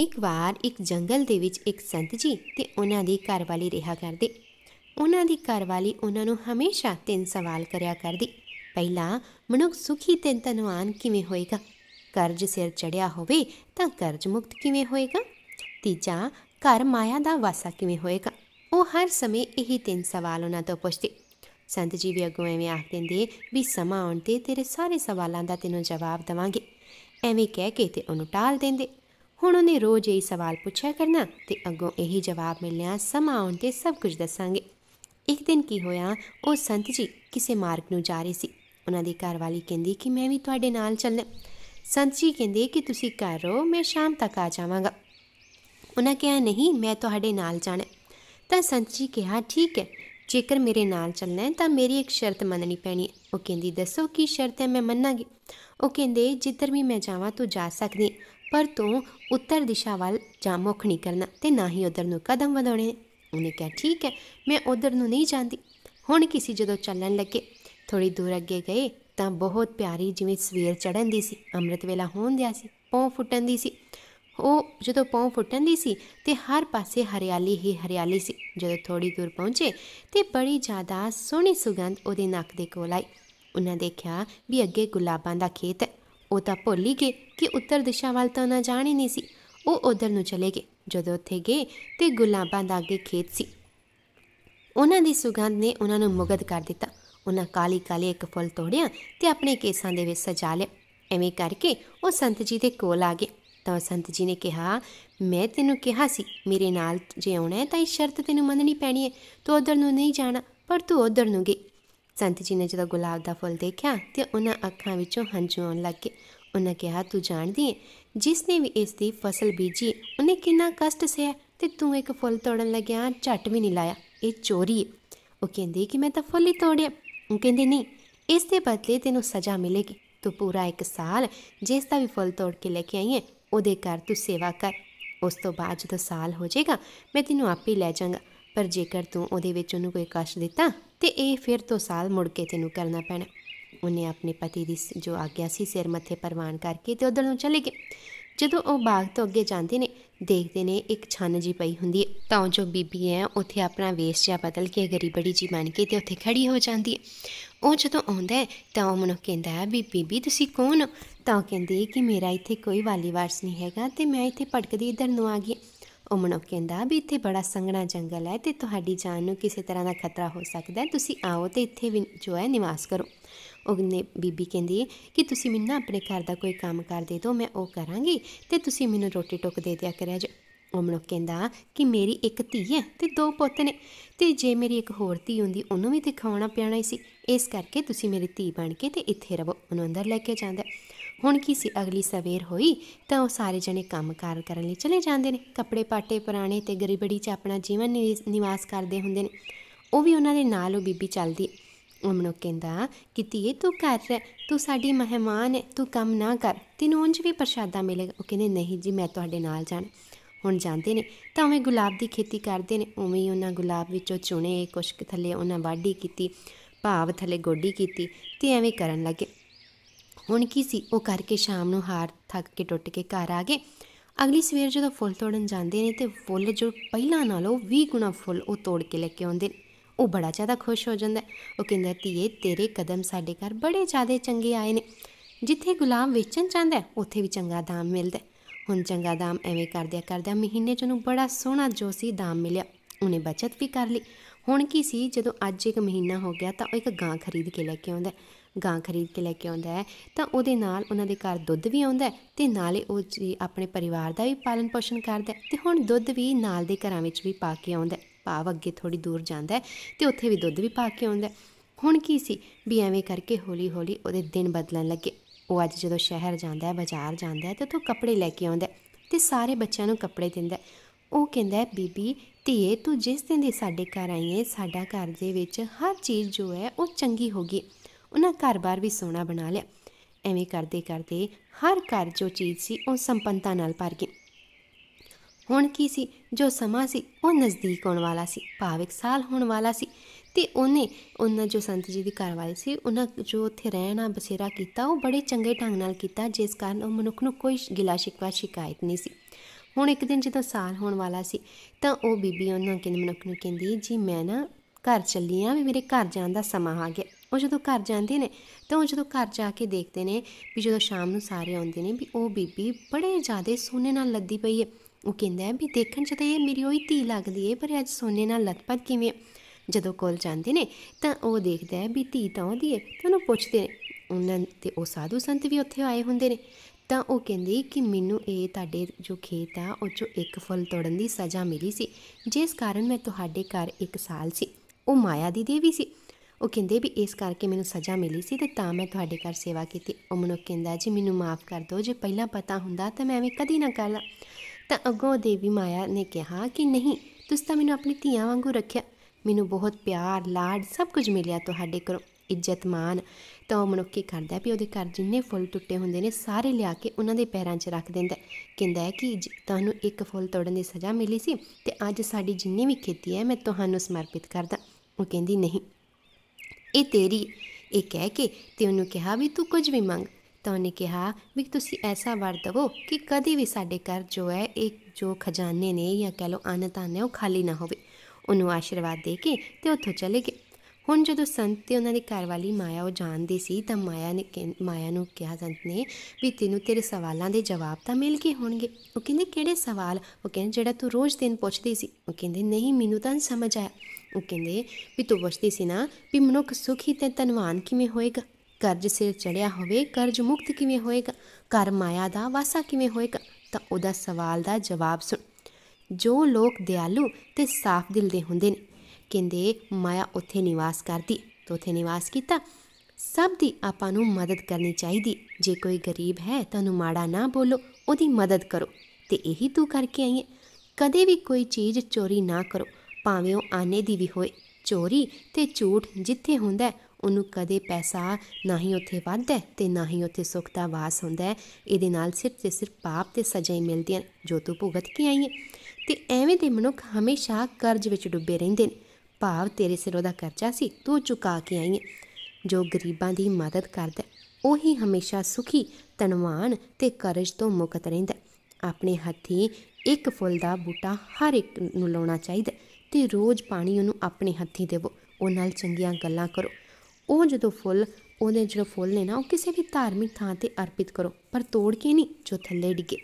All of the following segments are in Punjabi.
ਇੱਕ ਵਾਰ ਇੱਕ ਜੰਗਲ ਦੇ ਵਿੱਚ ਇੱਕ ਸੰਤ ਜੀ ਤੇ ਉਹਨਾਂ ਦੀ ਘਰਵਾਲੀ ਰਿਹਾ ਕਰਦੇ ਉਹਨਾਂ ਦੀ ਘਰਵਾਲੀ ਉਹਨਾਂ ਨੂੰ ਹਮੇਸ਼ਾ ਤਿੰਨ ਸਵਾਲ ਕਰਿਆ ਕਰਦੀ ਪਹਿਲਾ ਮਨੁੱਖ ਸੁਖੀ ਤੇ ਤਨਵਾਨ ਕਿਵੇਂ ਹੋਏਗਾ ਕਰਜ਼ ਸਿਰ ਚੜਿਆ ਹੋਵੇ ਤਾਂ ਕਰਜ਼ ਮੁਕਤ ਕਿਵੇਂ ਹੋਏਗਾ ਤੀਜਾ ਘਰ ਮਾਇਆ ਦਾ ਵਾਸਾ ਕਿਵੇਂ ਹੋਏਗਾ ਉਹ ਹਰ ਸਮੇਂ ਇਹੀ ਤਿੰਨ ਸਵਾਲ ਉਹਨਾਂ ਤੋਂ ਪੁੱਛਦੇ ਸੰਤ ਜੀ ਵੀ ਅੱਗੋਂ ਐਵੇਂ ਆਖ ਦਿੰਦੇ ਵੀ ਸਮਾਂ ਆਉਣ ਤੇ ਤੇਰੇ ਸਾਰੇ ਸਵਾਲਾਂ ਦਾ ਤੈਨੂੰ ਜਵਾਬ ਦਵਾਂਗੇ ਐਵੇਂ ਕਹਿ ਕੇ ਤੇ ਉਹਨੂੰ ਟਾਲ ਦਿੰਦੇ ਹੁਣ ਉਹਨੇ ਰੋਜ਼ ਇਹੀ ਸਵਾਲ ਪੁੱਛਿਆ ਕਰਨਾ ਤੇ ਅੱਗੋਂ ਇਹੀ ਜਵਾਬ ਮਿਲਿਆ ਸਮਾਂ ਆਉਣ ਤੇ ਸਭ ਕੁਝ ਦੱਸਾਂਗੇ ਇੱਕ ਦਿਨ ਕੀ ਹੋਇਆ ਉਹ ਸੰਤ ਜੀ ਕਿਸੇ ਮਾਰਗ ਨੂੰ ਜਾ ਰਹੇ ਸੀ ਉਹਨਾਂ ਦੀ ਘਰਵਾਲੀ ਕਹਿੰਦੀ ਕਿ ਮੈਂ ਵੀ ਤੁਹਾਡੇ ਨਾਲ ਚੱਲਣਾ ਸੰਤ ਜੀ ਕਹਿੰਦੇ ਕਿ ਤੁਸੀਂ ਘਰ ਰਹੋ ਮੈਂ ਸ਼ਾਮ ਤੱਕ ਆ ਜਾਵਾਂਗਾ ਉਹਨਾਂ ਕਿਹਾ ਨਹੀਂ ਮੈਂ ਤੁਹਾਡੇ ਨਾਲ ਜਾਣਾ ਤਾਂ ਸੰਤ ਜੀ ਕਿਹਾ ਠੀਕ ਹੈ ਜੇਕਰ ਮੇਰੇ ਨਾਲ ਚੱਲਣਾ ਹੈ ਤਾਂ ਮੇਰੀ ਇੱਕ ਸ਼ਰਤ ਮੰਨਣੀ ਪੈਣੀ ਉਹ ਕਹਿੰਦੀ ਦੱਸੋ ਕੀ ਸ਼ਰਤ ਹੈ ਮੈਂ ਮੰਨਾਂਗੀ ਉਹ ਕਹਿੰਦੇ ਜਿੱਧਰ ਵੀ ਮੈਂ ਜਾਵਾਂ ਤੂੰ ਜਾ ਸਕਦੀ ਪਰ ਤੂੰ ਉੱਤਰ ਦਿਸ਼ਾ ਵੱਲ ਮੁਖ ਨਹੀਂ ਕਰਨਾ ਤੇ ਨਾ ਹੀ ਉਧਰ ਨੂੰ ਕਦਮ ਵਧਾਉਣੇ ਉਹਨੇ ਕਿਹਾ ਠੀਕ ਹੈ ਮੈਂ ਉਧਰ ਨੂੰ ਨਹੀਂ ਜਾਂਦੀ ਹੁਣ ਕਿਸੇ ਜਦੋਂ ਚੱਲਣ ਲੱਗੇ ਥੋੜੀ ਦੂਰ ਅੱਗੇ ਗਏ ਤਾਂ ਬਹੁਤ ਪਿਆਰੀ ਜਿਵੇਂ ਸਵੇਰ ਚੜ੍ਹਨ ਦੀ ਸੀ ਅੰਮ੍ਰਿਤ ਵੇਲਾ ਹੋਣ ਦਿਆ ਸੀ ਪੌ ਫੁੱਟਣ ਦੀ ਸੀ ਉਹ ਜਦੋਂ ਪੌ ਫੁੱਟਣ ਦੀ ਸੀ ਤੇ ਹਰ ਪਾਸੇ ਹਰਿਆਲੀ ਹੀ ਹਰਿਆਲੀ ਸੀ ਜਦੋਂ ਥੋੜੀ ਦੂਰ ਪਹੁੰਚੇ ਤੇ ਬੜੀ ਜ਼ਿਆਦਾ ਸੋਹਣੀ ਸੁਗੰਧ ਉਹਦੇ ਨੱਕ ਦੇ ਕੋਲ ਆਈ ਉਹਨਾਂ ਦੇਖਿਆ ਵੀ ਅੱਗੇ ਗੁਲਾਬਾਂ ਦਾ ਖੇਤ ਹੈ ਉਹ ਤਾਂ ਭੁੱਲ ਹੀ ਗਏ ਕਿ ਉੱਤਰ ਦਿਸ਼ਾ ਵੱਲ ਤਾਂ ਉਹਨਾਂ ਜਾਣੀ ਨਹੀਂ ਸੀ ਉਹ ਉਧਰ ਨੂੰ ਚਲੇ ਗਏ ਜਦੋਂ ਉੱਥੇ ਗਏ ਤੇ ਗੁਲਾਬਾਂ ਦਾ ਅੱਗੇ ਖੇਤ ਸੀ ਉਹਨਾਂ ਦੀ ਸੁਗੰਧ ਨੇ ਉਹਨਾਂ ਨੂੰ ਮੁਗਧ ਕਰ ਦਿੱਤਾ ਉਹਨਾਂ ਕਾਲੀ ਕਾਲੀ ਇੱਕ ਫੁੱਲ ਤੋੜਿਆ ਤੇ ਆਪਣੇ ਕੇਸਾਂ ਦੇ ਵਿੱਚ ਸਜਾ ਲਿਆ ਐਵੇਂ ਕਰਕੇ ਉਹ ਸੰਤ ਜੀ ਦੇ ਕੋਲ ਆ ਗਏ ਤਾਂ ਸੰਤ ਜੀ ਨੇ ਕਿਹਾ ਮੈਂ ਤੈਨੂੰ ਕਿਹਾ ਸੀ ਮੇਰੇ ਨਾਲ ਜੇ ਆਉਣਾ ਹੈ ਤਾਂ ਇਹ ਸ਼ਰਤ ਤੈਨੂੰ ਮੰਨਣੀ ਪੈਣੀ ਹੈ ਤੂੰ ਉਧਰ ਨੂੰ ਨਹੀਂ ਜਾਣਾ ਪਰ ਤੂੰ ਉਧਰ ਨੂੰ ਗਈ ਸੰਤ ਜੀ ਨੇ ਜਦੋਂ ਗੁਲਾਬ ਦਾ ਫੁੱਲ ਦੇਖਿਆ ਤੇ ਉਹਨਾਂ ਅੱਖਾਂ ਵਿੱਚੋਂ ਹੰਝੂ ਆਉਣ ਲੱਗੇ ਉਹਨਾਂ ਕਿਹਾ ਤੂੰ ਜਾਣਦੀ ਹੈ ਜਿਸ ਨੇ ਵੀ ਇਸ ਦੀ ਫਸਲ ਬੀਜੀ ਉਹਨੇ ਕਿੰਨਾ ਕਸ਼ਟ ਸਹਿਆ ਤੇ ਤੂੰ ਇੱਕ ਫੁੱਲ ਤੋੜਨ ਲੱਗਿਆ ਝੱਟ ਵੀ ਨਹੀਂ ਲਾਇਆ ਇਹ ਚੋਰੀ ਹੈ ਉਹ ਕਹਿੰਦੀ ਕਿ ਮੈਂ ਤਾਂ ਫੁੱਲ ਹੀ ਤੋੜਿਆ ਉਹ ਕਹਿੰਦੀ ਨਹੀਂ ਇਸ ਦੇ ਬਦਲੇ ਤੈਨੂੰ ਸਜ਼ਾ ਮਿਲੇਗੀ ਤੂੰ ਪੂਰਾ ਇੱਕ ਸਾਲ ਜਿਸ ਦਾ ਵੀ ਫੁੱਲ ਤੋੜ ਕੇ ਲੈ ਕੇ ਆਈ ਹੈ ਉਹਦੇ ਘਰ ਤੂੰ ਸੇਵਾ ਕਰ ਉਸ ਤੋਂ ਬਾਅਦ ਜਦੋਂ ਸਾਲ ਹੋ ਜਾਏਗਾ ਮੈਂ ਤੈਨੂੰ ਆਪੇ ਲੈ ਜਾਵਾਂਗਾ ਪਰ ਜੇਕਰ ਤੂੰ ਉਹਦੇ ਵਿੱਚ ਉਹਨੂੰ ਕੋਈ ਕਸ਼ਟ ਦਿੱਤਾ ਤੇ ਇਹ ਫਿਰ ਤੋਂ ਸਾਲ ਮੁੜ ਕੇ ਤੈਨੂੰ ਕਰਨਾ ਪੈਣਾ ਉਹਨੇ ਆਪਣੇ ਪਤੀ ਦੀ ਜੋ ਆਗਿਆ ਸੀ ਸਿਰ ਮੱਥੇ ਪਰਵਾਨ ਕਰਕੇ ਤੇ ਉਧਰ ਨੂੰ ਚਲੇ ਗਏ ਜਦੋਂ ਉਹ ਬਾਗ ਤੋਂ ਅੱਗੇ ਜਾਂਦੇ ਨੇ ਦੇਖਦੇ ਨੇ ਇੱਕ ਛੰਨ ਜੀ ਪਈ ਹੁੰਦੀ ਹੈ ਤਾਂ ਜੋ ਬੀਬੀ ਹੈ ਉੱਥੇ ਆਪਣਾ ਵੇਸ਼ ਜਾਂ ਬਦਲ ਕੇ ਗਰੀਬੜੀ ਜੀ ਬਣ ਕੇ ਤੇ ਉੱਥੇ ਖੜੀ ਹੋ ਜਾਂਦੀ ਹੈ ਉਹ ਜਦੋਂ ਆਉਂਦਾ ਤਾਂ ਉਹ ਮਨੁੱਖ ਕਹਿੰਦਾ ਹੈ ਵੀ ਬੀਬੀ ਤੁਸੀਂ ਕੌਣ ਤਾਂ ਕਹਿੰਦੀ ਕਿ ਮੇਰਾ ਇੱਥੇ ਕੋਈ ਵਾਲੀ ਵਾਰਸ ਨਹੀਂ ਹੈਗਾ ਤੇ ਮੈਂ ਇੱਥੇ ਭਟਕਦੀ ਇਧਰ ਨੂੰ ਆ ਗਈ ਉਹ ਮਨੁੱਖ ਕਹਿੰਦਾ ਵੀ ਇੱਥੇ ਬੜਾ ਸੰਘਣਾ ਜੰਗਲ ਹੈ ਤੇ ਤੁਹਾਡੀ ਜਾਨ ਨੂੰ ਕਿਸੇ ਤਰ੍ਹਾਂ ਦਾ ਖਤਰਾ ਹੋ ਸਕਦਾ ਹੈ ਤੁਸੀਂ ਆਓ ਤੇ ਇੱਥੇ ਵੀ ਜੋ ਹੈ ਨਿਵਾਸ ਕਰੋ ਉਹਨੇ ਬੀਬੀ ਕਹਿੰਦੀ ਕਿ ਤੁਸੀਂ ਮੈਨੂੰ ਆਪਣੇ ਘਰ ਦਾ ਕੋਈ ਕੰਮ ਕਰ ਦੇ ਦਿਓ ਮੈਂ ਉਹ ਕਰਾਂਗੀ ਤੇ ਤੁਸੀਂ ਮੈਨੂੰ ਰੋਟੀ ਟੁੱਕ ਦੇ ਦਿਆ ਕਰਿਆ ਜੇ ਉਹ ਮਨੁੱਖ ਕਹਿੰਦਾ ਕਿ ਮੇਰੀ ਇੱਕ ਧੀ ਹੈ ਤੇ ਦੋ ਪੁੱਤ ਨੇ ਤੇ ਜੇ ਮੇਰੀ ਇੱਕ ਹੋਰ ਧੀ ਹੁੰਦੀ ਉਹਨੂੰ ਵੀ ਤੇ ਖਾਣਾ ਪਿਆਣਾ ਹੀ ਸੀ ਇਸ ਕਰਕੇ ਤੁਸੀਂ ਮੇਰੀ ਧੀ ਬਣ ਕੇ ਤੇ ਇੱਥੇ ਰਹੋ ਉਹਨੂੰ ਅੰਦਰ ਲੈ ਕੇ ਜਾਂਦਾ ਹੁਣ ਕੀ ਸੀ ਅਗਲੀ ਸਵੇਰ ਹੋਈ ਤਾਂ ਉਹ ਸਾਰੇ ਜਣੇ ਕੰਮਕਾਰ ਕਰਨ ਲਈ ਚਲੇ ਜਾਂਦੇ ਨੇ ਕੱਪੜੇ ਪਾਟੇ ਪੁਰਾਣੇ ਤੇ ਗਰੀਬੜੀ 'ਚ ਆਪਣਾ ਜੀਵਨ ਨਿਵਾਸ ਕਰਦੇ ਹੁੰਦੇ ਨੇ ਉਹ ਵੀ ਉਹਨਾਂ ਦੇ ਨਾਲ ਉਹ ਬੀਬੀ ਚੱਲਦੀ ਉਮਨੋ ਕਹਿੰਦਾ ਕਿ ਇਹ ਤੂੰ ਕਰ ਰਿਹਾ ਤੂੰ ਸਾਡੀ ਮਹਿਮਾਨ ਹੈ ਤੂੰ ਕੰਮ ਨਾ ਕਰ ਤੈਨੂੰ ਉਂਝ ਵੀ ਪ੍ਰਸ਼ਾਦਾ ਮਿਲੇਗਾ ਉਹ ਕਹਿੰਦੇ ਨਹੀਂ ਜੀ ਮੈਂ ਤੁਹਾਡੇ ਨਾਲ ਜਾਣ ਹੁਣ ਜਾਂਦੇ ਨੇ ਤਾਂ ਉਹ ਗੁਲਾਬ ਦੀ ਖੇਤੀ ਕਰਦੇ ਨੇ ਉਵੇਂ ਹੀ ਉਹਨਾਂ ਗੁਲਾਬ ਵਿੱਚੋਂ ਚੁਣੇ ਕੁਛ ਥੱਲੇ ਉਹਨਾਂ ਬਾੜੀ ਕੀਤੀ ਭਾਵ ਥੱਲੇ ਗੋਡੀ ਕੀਤੀ ਤੇ ਐਵੇਂ ਕਰਨ ਲੱਗੇ ਹੁਣ ਕੀ ਸੀ ਉਹ ਕਰਕੇ ਸ਼ਾਮ ਨੂੰ ਹਾਰ ਥੱਕ ਕੇ ਟੁੱਟ ਕੇ ਘਰ ਆ ਗਏ ਅਗਲੀ ਸਵੇਰ ਜਦੋਂ ਫੁੱਲ ਤੋੜਨ ਜਾਂਦੇ ਨੇ ਤੇ ਫੁੱਲ ਜੋ ਪਹਿਲਾਂ ਨਾਲੋਂ 20 ਗੁਣਾ ਫੁੱਲ ਉਹ ਤੋੜ ਕੇ ਲੈ ਕੇ ਆਉਂਦੇ ਉਹ ਬੜਾ ਜ਼ਿਆਦਾ ਖੁਸ਼ ਹੋ ਜਾਂਦਾ ਉਹ ਕਹਿੰਦਾ ਧੀਏ ਤੇਰੇ ਕਦਮ ਸਾਡੇ ਘਰ ਬੜੇ ਜ਼ਿਆਦਾ ਚੰਗੇ ਆਏ ਨੇ ਜਿੱਥੇ ਗੁਲਾਮ ਵੇਚਣ ਜਾਂਦਾ ਉੱਥੇ ਵੀ ਚੰਗਾ ਦਾਮ ਮਿਲਦਾ ਹੁਣ ਚੰਗਾ ਦਾਮ ਐਵੇਂ ਕਰਦਿਆ ਕਰਦਿਆ ਮਹੀਨੇ ਚ ਉਹਨੂੰ ਬੜਾ ਸੋਹਣਾ ਜੋਸੀ ਦਾਮ ਮਿਲਿਆ ਉਹਨੇ ਬਚਤ ਵੀ ਕਰ ਲਈ ਹੁਣ ਕੀ ਸੀ ਜਦੋਂ ਅੱਜ ਇੱਕ ਮਹੀਨਾ ਹੋ ਗਿਆ ਤਾਂ ਉਹ ਇੱਕ ਗਾਂ ਖਰੀਦ ਕੇ ਲੈ ਕੇ ਆਉਂਦਾ ਗਾਂ ਖਰੀਦ ਕੇ ਲੈ ਕੇ ਆਉਂਦਾ ਹੈ ਤਾਂ ਉਹਦੇ ਨਾਲ ਉਹਨਾਂ ਦੇ ਘਰ ਦੁੱਧ ਵੀ ਆਉਂਦਾ ਤੇ ਨਾਲੇ ਉਹ ਜੀ ਆਪਣੇ ਪਰਿਵਾਰ ਦਾ ਵੀ ਪਾਲਣ ਪੋਸ਼ਣ ਕਰਦਾ ਤੇ ਹੁਣ ਦੁੱਧ ਵੀ ਨਾਲ ਦੇ ਘਰਾਂ ਵਿੱਚ ਵੀ ਪਾ ਕੇ ਆਉਂਦਾ ਭਾਵ ਅੱਗੇ ਥੋੜੀ ਦੂਰ ਜਾਂਦਾ ਤੇ ਉੱਥੇ ਵੀ ਦੁੱਧ ਵੀ ਪਾ ਕੇ ਆਉਂਦਾ ਹੁਣ ਕੀ ਸੀ ਵੀ ਐਵੇਂ ਕਰਕੇ ਹੌਲੀ-ਹੌਲੀ ਉਹਦੇ ਦਿਨ ਬਦਲਣ ਲੱਗੇ ਉਹ ਅੱਜ ਜਦੋਂ ਸ਼ਹਿਰ ਜਾਂਦਾ ਹੈ ਬਾਜ਼ਾਰ ਜਾਂਦਾ ਹੈ ਤੇ ਉੱਥੋਂ ਕੱਪੜੇ ਲੈ ਕੇ ਆਉਂਦਾ ਤੇ ਸਾਰੇ ਬੱਚਿਆਂ ਨੂੰ ਕੱਪੜੇ ਦਿੰਦਾ ਉਹ ਕਹਿੰਦਾ ਬੀਬੀ ਧੀਏ ਤੂੰ ਜਿਸ ਦਿਨ ਦੀ ਸਾਡੇ ਘਰ ਆਈ ਹੈ ਸਾਡਾ ਘਰ ਦੇ ਵਿੱਚ ਹਰ ਚੀਜ਼ ਜੋ ਹੈ ਉਹ ਚੰਗੀ ਹੋ ਗਈ ਉਹਨਾਂ ਘਰ-ਬਾਰ ਵੀ ਸੋਹਣਾ ਬਣਾ ਲਿਆ ਐਵੇਂ ਕਰਦੇ ਕਰਦੇ ਹਰ ਘਰ ਜੋ ਚੀਜ਼ ਸੀ ਉਹ ਸੰਪੰਨਤਾ ਨਾਲ ਭਰ ਗਈ ਹੁਣ ਕੀ ਸੀ ਜੋ ਸਮਾਂ ਸੀ ਉਹ ਨਜ਼ਦੀਕ ਆਉਣ ਵਾਲਾ ਸੀ ਭਾਵਿਕ ਸਾਲ ਹੋਣ ਵਾਲਾ ਸੀ ਤੇ ਉਹਨੇ ਉਹਨਾਂ ਜੋ ਸੰਤ ਜੀ ਦੀ ਕਾਰਵਾਈ ਸੀ ਉਹਨਾਂ ਜੋ ਉੱਥੇ ਰਹਿਣਾ ਬਸੇਰਾ ਕੀਤਾ ਉਹ ਬੜੇ ਚੰਗੇ ਢੰਗ ਨਾਲ ਕੀਤਾ ਜਿਸ ਕਾਰਨ ਉਹ ਮਨੁੱਖ ਨੂੰ ਕੋਈ ਗਿਲਾ ਸ਼ਿਕਵਾ ਸ਼ਿਕਾਇਤ ਨਹੀਂ ਸੀ ਹੁਣ ਇੱਕ ਦਿਨ ਜਦੋਂ ਸਾਲ ਹੋਣ ਵਾਲਾ ਸੀ ਤਾਂ ਉਹ ਬੀਬੀ ਉਹਨਾਂ ਕਿਨ ਮਨੁੱਖ ਨੂੰ ਕਹਿੰਦੀ ਜੀ ਮੈਂ ਨਾ ਘਰ ਚੱਲੀ ਆ ਵੀ ਮੇਰੇ ਘਰ ਜਾਣ ਦਾ ਸਮਾਂ ਆ ਗਿਆ ਉਹ ਜਦੋਂ ਘਰ ਜਾਂਦੇ ਨੇ ਤਾਂ ਉਹ ਜਦੋਂ ਘਰ ਜਾ ਕੇ ਦੇਖਦੇ ਨੇ ਵੀ ਜਦੋਂ ਸ਼ਾਮ ਨੂੰ ਸਾਰੇ ਆਉਂਦੇ ਨੇ ਵੀ ਉਹ ਬੀਬੀ ਬੜੇ ਜ਼ਿਆਦੇ ਸੋਨੇ ਨਾਲ ਲੱਦੀ ਪਈ ਹੈ ਉਹ ਕਹਿੰਦਾ ਵੀ ਦੇਖਣ ਚ ਤਾਂ ਇਹ ਮੇਰੀ ਉਹੀ ਧੀ ਲੱਗਦੀ ਹੈ ਪਰ ਅੱਜ ਸੋਨੇ ਨਾਲ ਲੱਤਪਤ ਕਿਵੇਂ ਜਦੋਂ ਕੋਲ ਜਾਂਦੇ ਨੇ ਤਾਂ ਉਹ ਦੇਖਦਾ ਵੀ ਧੀ ਤਾਂ ਉਹਦੀ ਹੈ ਤਾਂ ਉਹਨੂੰ ਪੁੱਛਦੇ ਨੇ ਉਹਨਾਂ ਤੇ ਉਹ ਸਾਧੂ ਸੰਤ ਵੀ ਉੱਥੇ ਆਏ ਹੁੰਦੇ ਨੇ ਤਾਂ ਉਹ ਕਹਿੰਦੀ ਕਿ ਮੈਨੂੰ ਇਹ ਤੁਹਾਡੇ ਜੋ ਖੇਤ ਆ ਉਹ ਚੋਂ ਇੱਕ ਫੁੱਲ ਤੋੜਨ ਦੀ ਸਜ਼ਾ ਮਿਲੀ ਸੀ ਜਿਸ ਕਾਰਨ ਮੈਂ ਤੁਹਾਡੇ ਘਰ ਇੱਕ ਸਾਲ ਸੀ ਉਹ ਮਾਇਆ ਦੀ ਦੇਵੀ ਸੀ ਉਹ ਕਹਿੰਦੇ ਵੀ ਇਸ ਕਰਕੇ ਮੈਨੂੰ ਸਜ਼ਾ ਮਿਲੀ ਸੀ ਤੇ ਤਾਂ ਮੈਂ ਤੁਹਾਡੇ ਘਰ ਸੇਵਾ ਕੀਤੀ ਉਹ ਮਨੁੱਖ ਕਹਿੰਦਾ ਜੀ ਮੈਨੂੰ ਮਾਫ ਕਰ ਦਿਓ ਜੇ ਪਹਿਲਾਂ ਪਤਾ ਹੁੰਦਾ ਤਾਂ ਮੈਂ ਐਵੇਂ ਕਦੀ ਨਾ ਕਰਦਾ ਤਾਂ ਅੱਗੋਂ ਦੇਵੀ ਮਾਇਆ ਨੇ ਕਿਹਾ ਕਿ ਨਹੀਂ ਤੁਸੀਂ ਤਾਂ ਮੈਨੂੰ ਆਪਣੀ ਧੀਆ ਵਾਂਗੂ ਰੱਖਿਆ ਮੈਨੂੰ ਬਹੁਤ ਪਿਆਰ ਲਾਡ ਸਭ ਕੁਝ ਮਿਲਿਆ ਤੁਹਾਡੇ ਕੋਲ ਇੱਜ਼ਤ ਮਾਨ ਤਾਂ ਉਹ ਮਨੁੱਖ ਕੀ ਕਰਦਾ ਵੀ ਉਹਦੇ ਘਰ ਜਿੰਨੇ ਫੁੱਲ ਟੁੱਟੇ ਹੁੰਦੇ ਨੇ ਸਾਰੇ ਲਿਆ ਕੇ ਉਹਨਾਂ ਦੇ ਪੈਰਾਂ 'ਚ ਰੱਖ ਦਿੰਦਾ ਕਹਿੰਦਾ ਹੈ ਕਿ ਤੁਹਾਨੂੰ ਇੱਕ ਫੁੱਲ ਤੋੜਨ ਦੀ ਸਜ਼ਾ ਮਿਲੀ ਸੀ ਤੇ ਅੱਜ ਸਾਡੀ ਜਿੰਨੀ ਵੀ ਖੇਤੀ ਹੈ ਮੈਂ ਤੁਹਾਨੂੰ ਸਮਰਪਿਤ ਕਰਦਾ ਉਹ ਕਹਿੰਦੀ ਨਹੀਂ ਇਹ ਤੇਰੀ ਇਹ ਕਹਿ ਕੇ ਤੇ ਉਹਨੂੰ ਕਿਹਾ ਵੀ ਤੂੰ ਕੁਝ ਵੀ ਮੰਗ ਤਾਂ ਉਹਨੇ ਕਿਹਾ ਵੀ ਤੁਸੀਂ ਐਸਾ ਵਰ ਦਵੋ ਕਿ ਕਦੀ ਵੀ ਸਾਡੇ ਘਰ ਜੋ ਹੈ ਇੱਕ ਜੋ ਖਜ਼ਾਨੇ ਨੇ ਜਾਂ ਕਹ ਲੋ ਅਨਤਾਨੇ ਉਹ ਖਾਲੀ ਨਾ ਹੋਵੇ ਉਹਨੂੰ ਆਸ਼ੀਰਵਾਦ ਦੇ ਕੇ ਤੇ ਉੱਥੋਂ ਚਲੇ ਗਏ ਹੁਣ ਜਦੋਂ ਸੰਤ ਤੇ ਉਹਨਾਂ ਦੀ ਘਰਵਾਲੀ ਮਾਇਆ ਉਹ ਜਾਣਦੇ ਸੀ ਤਾਂ ਮਾਇਆ ਨੇ ਮਾਇਆ ਨੂੰ ਕਿਹਾ ਸੰਤ ਨੇ ਵੀ ਤੈਨੂੰ ਤੇਰੇ ਸਵਾਲਾਂ ਦੇ ਜਵਾਬ ਤਾਂ ਮਿਲ ਗਏ ਹੋਣਗੇ ਉਹ ਕਹਿੰਦੇ ਕਿਹੜੇ ਸਵਾਲ ਉਹ ਕਹਿੰਦੇ ਜਿਹੜਾ ਤੂੰ ਰੋਜ਼ ਦਿਨ ਪੁੱਛਦੀ ਸੀ ਉਹ ਕਹਿੰਦੇ ਨਹੀਂ ਮੈਨੂੰ ਤਾਂ ਸਮਝ ਆਇਆ ਉਹ ਕਹਿੰਦੇ ਵੀ ਤੂੰ ਪੁੱਛਦੀ ਸੀ ਨਾ ਵੀ ਮਨੁੱਖ ਸੁਖੀ ਤੇ ਧਨਵਾਨ ਕਿਵੇਂ ਹੋਏਗਾ ਕਰਜ਼ ਸਿਰ ਚੜਿਆ ਹੋਵੇ ਕਰਜ਼ ਮੁਕਤ ਕਿਵੇਂ ਹੋਏਗਾ ਕਰ ਮਾਇਆ ਦਾ ਵਾਸਾ ਕਿਵੇਂ ਹੋਏਗਾ ਤਾਂ ਉਹਦਾ ਸਵਾਲ ਦਾ ਜਵਾਬ ਸੁਣ ਜੋ ਲੋਕ ਦਿਆਲੂ ਤੇ ਸਾਫ਼ ਦਿਲ ਦੇ ਹੁੰਦੇ ਨੇ ਕਹਿੰਦੇ ਮਾਇਆ ਉੱਥੇ ਨਿਵਾਸ ਕਰਦੀ ਤੋ ਉੱਥੇ ਨਿਵਾਸ ਕੀਤਾ ਸਭ ਦੀ ਆਪਾਂ ਨੂੰ ਮਦਦ ਕਰਨੀ ਚਾਹੀਦੀ ਜੇ ਕੋਈ ਗਰੀਬ ਹੈ ਤੁਹਾਨੂੰ ਮਾੜਾ ਨਾ ਬੋਲੋ ਉਹਦੀ ਮਦਦ ਕਰੋ ਤੇ ਇਹੀ ਤੂੰ ਕਰਕੇ ਆਈ ਹੈ ਕਦੇ ਵੀ ਕੋਈ ਚੀਜ਼ ਚੋਰੀ ਨਾ ਕਰੋ ਭਾਵੇਂ ਉਹ ਆਨੇ ਦੀ ਵੀ ਹੋਏ ਚੋਰੀ ਤੇ ਝੂਠ ਜਿੱਥੇ ਹੁੰਦਾ ਉਹਨੂੰ ਕਦੇ ਪੈਸਾ ਨਾ ਹੀ ਉੱਥੇ ਵੱਧਦਾ ਤੇ ਨਾ ਹੀ ਉੱਥੇ ਸੁੱਖ ਦਾ ਵਾਸ ਹੁੰਦਾ ਇਹਦੇ ਨਾਲ ਸਿਰਫ ਤੇ ਸਿਰਫ ਪਾਪ ਤੇ ਸਜ਼ਾ ਹੀ ਹੈ ਜੋ ਤੂੰ ਭੁਗਤ ਕੇ ਆਈ ਹੈ ਤੇ ਐਵੇਂ ਦੇ ਮਨੁੱਖ ਹਮੇਸ਼ਾ ਕਰਜ਼ ਵਿੱਚ ਡੁੱਬੇ ਰਹਿੰਦੇ ਨੇ ਭਾਵ ਤੇਰੇ ਸਿਰੋਂ ਦਾ ਕਰਜ਼ਾ ਸੀ ਤੂੰ ਚੁਕਾ ਕੇ ਆਈ ਹੈ ਜੋ ਗਰੀਬਾਂ ਦੀ ਮਦਦ ਕਰਦਾ ਉਹੀ ਹਮੇਸ਼ਾ ਸੁਖੀ ਤਨਵਾਨ ਤੇ ਕਰਜ਼ ਤੋਂ ਮੁਕਤ ਰਹਿੰਦਾ ਆਪਣੇ ਹੱਥੀ ਇੱਕ ਫੁੱਲ ਦਾ ਬੂਟਾ ਹਰ ਇੱਕ ਨੂੰ ਲਾਉਣਾ ਚਾਹੀਦਾ ਤੇ ਰੋਜ਼ ਪਾਣੀ ਉਹਨੂੰ ਆਪਣੇ ਹੱਥੀ ਦੇਵੋ ਉਹ ਨਾਲ ਚੰਗੀਆਂ ਗੱਲਾਂ ਕਰੋ ਉਹ ਜਦੋਂ ਫੁੱਲ ਉਹਦੇ ਜਿਹੜੇ ਫੁੱਲ ਨੇ ਨਾ ਉਹ ਕਿਸੇ ਵੀ ਧਾਰਮਿਕ ਥਾਂ ਤੇ ਅਰਪਿਤ ਕਰੋ ਪਰ ਤੋੜ ਕੇ ਨਹੀਂ ਜੋ ਥੱਲੇ ਡਿੱਗੇ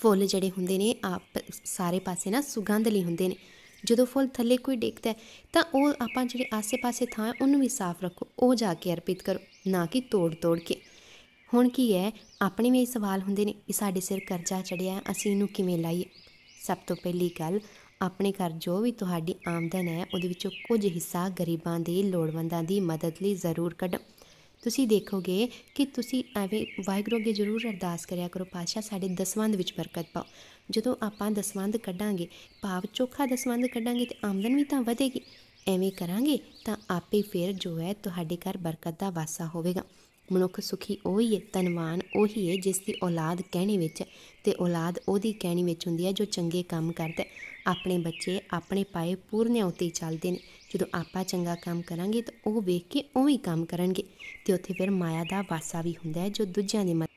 ਫੁੱਲ ਜਿਹੜੇ ਹੁੰਦੇ ਨੇ ਆਪ ਸਾਰੇ ਪਾਸੇ ਨਾ ਸੁਗੰਧ ਲਈ ਹੁੰਦੇ ਨੇ ਜਦੋਂ ਫੁੱਲ ਥੱਲੇ ਕੋਈ ਡੇਕਦਾ ਤਾਂ ਉਹ ਆਪਾਂ ਜਿਹੜੇ ਆਸੇ-ਪਾਸੇ ਥਾਂ ਉਹਨੂੰ ਵੀ ਸਾਫ਼ ਰੱਖੋ ਉਹ ਜਾ ਕੇ ਅਰਪਿਤ ਕਰੋ ਨਾ ਕਿ ਤੋੜ-ਤੋੜ ਕੇ ਹੁਣ ਕੀ ਹੈ ਆਪਣੇ ਵੀ ਸਵਾਲ ਹੁੰਦੇ ਨੇ ਕਿ ਸਾਡੇ ਸਿਰ ਕਰਜ਼ਾ ਚੜਿਆ ਅਸੀਂ ਇਹਨੂੰ ਕਿਵੇਂ ਲਾਈਏ ਸਭ ਤੋਂ ਪਹਿਲੀ ਗੱਲ ਆਪਣੇ ਘਰ ਜੋ ਵੀ ਤੁਹਾਡੀ ਆਮਦਨ ਹੈ ਉਹਦੇ ਵਿੱਚੋਂ ਕੁਝ ਹਿੱਸਾ ਗਰੀਬਾਂ ਦੇ ਲੋੜਵੰਦਾਂ ਦੀ ਮਦਦ ਲਈ ਜ਼ਰੂਰ ਕੱਢੋ ਤੁਸੀਂ ਦੇਖੋਗੇ ਕਿ ਤੁਸੀਂ ਐਵੇਂ ਵਾਹਿਗੁਰੂ ਅੱਗੇ ਜ਼ਰੂਰ ਅਰਦਾਸ ਕਰਿਆ ਕਰੋ ਪਾਤਸ਼ਾਹ ਸਾਡੇ ਦਸਵੰਦ ਵਿੱਚ ਬਰਕਤ ਪਾਓ ਜਦੋਂ ਆਪਾਂ ਦਸਵੰਦ ਕੱਢਾਂਗੇ ਭਾਵ ਚੋਖਾ ਦਸਵੰਦ ਕੱਢਾਂਗੇ ਤੇ ਆਮਦਨ ਵੀ ਤਾਂ ਵਧੇਗੀ ਐਵੇਂ ਕਰਾਂਗੇ ਤਾਂ ਆਪੇ ਫਿਰ ਜੋ ਹੈ ਤੁਹਾਡੇ ਘਰ ਬਰਕਤ ਦਾ ਵਾਸਾ ਹੋਵੇਗਾ ਮਨੁੱਖ ਸੁਖੀ ਉਹੀ ਹੈ ਧਨਵਾਨ ਉਹੀ ਹੈ ਜਿਸ ਦੀ ਔਲਾਦ ਕਹਿਣੇ ਵਿੱਚ ਤੇ ਔਲਾਦ ਉਹਦੀ ਕਹਿਣੀ ਵਿੱਚ ਹੁੰਦੀ ਹੈ ਜੋ ਚੰਗੇ ਕੰਮ ਕਰਦਾ ਆਪਣੇ ਬੱਚੇ ਆਪਣੇ ਪਾਏ ਪੂਰਨੇ ਉਤੇ ਚੱਲਦੇ ਨੇ ਜਦੋਂ ਆਪਾਂ ਚੰਗਾ ਕੰਮ ਕਰਾਂਗੇ ਤਾਂ ਉਹ ਵੇਖ ਕੇ ਉਹੀ ਕੰਮ ਕਰਨਗੇ ਤੇ ਉੱਥੇ ਫਿਰ ਮਾਇਆ ਦਾ ਵਾਸਾ ਵੀ ਹੁੰਦਾ ਹੈ ਜੋ ਦੂਜਿਆਂ ਦੇ